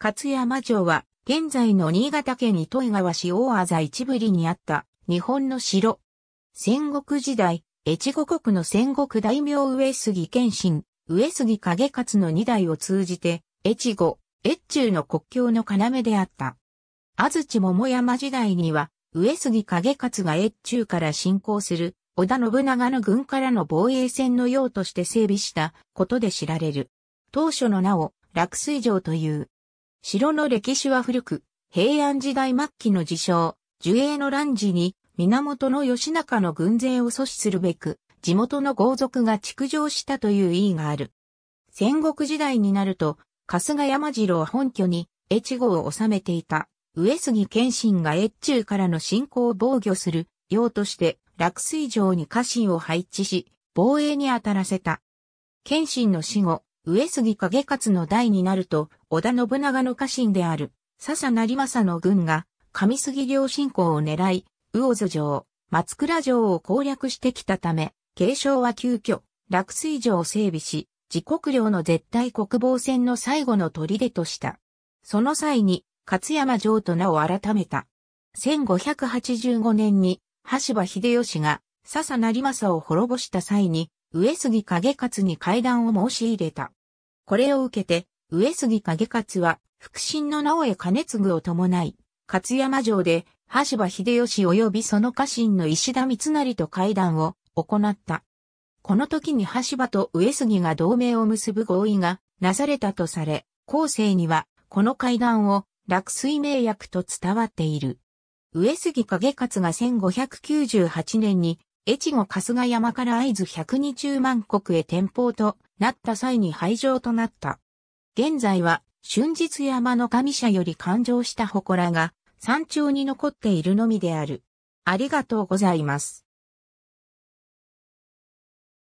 勝山城は、現在の新潟県糸魚川市大字一部里にあった日本の城。戦国時代、越後国の戦国大名上杉謙信、上杉景勝の二代を通じて、越後、越中の国境の要であった。安土桃山時代には、上杉景勝が越中から侵攻する、織田信長の軍からの防衛戦の用として整備したことで知られる。当初の名を、落水城という。城の歴史は古く、平安時代末期の自称、樹栄の乱時に、源義仲の軍勢を阻止するべく、地元の豪族が築城したという意義がある。戦国時代になると、春日山城を本拠に、越後を治めていた、上杉謙信が越中からの侵攻を防御する、用として、落水城に家臣を配置し、防衛に当たらせた。謙信の死後、上杉景勝の代になると、織田信長の家臣である、笹成政の軍が、上杉領侵攻を狙い、魚津城、松倉城を攻略してきたため、継承は急遽、落水城を整備し、自国領の絶対国防戦の最後の砦とした。その際に、勝山城と名を改めた。1585年に、橋場秀吉が、笹成政を滅ぼした際に、上杉景勝に会談を申し入れた。これを受けて、上杉景勝は、腹心の直江兼ぐを伴い、勝山城で、橋場秀吉及びその家臣の石田三成と会談を行った。この時に橋場と上杉が同盟を結ぶ合意がなされたとされ、後世にはこの会談を落水名役と伝わっている。上杉景勝が1598年に越後春日山から会津120万国へ転向となった際に廃城となった。現在は、春日山の神社より誕生した祠が山頂に残っているのみである。ありがとうございます。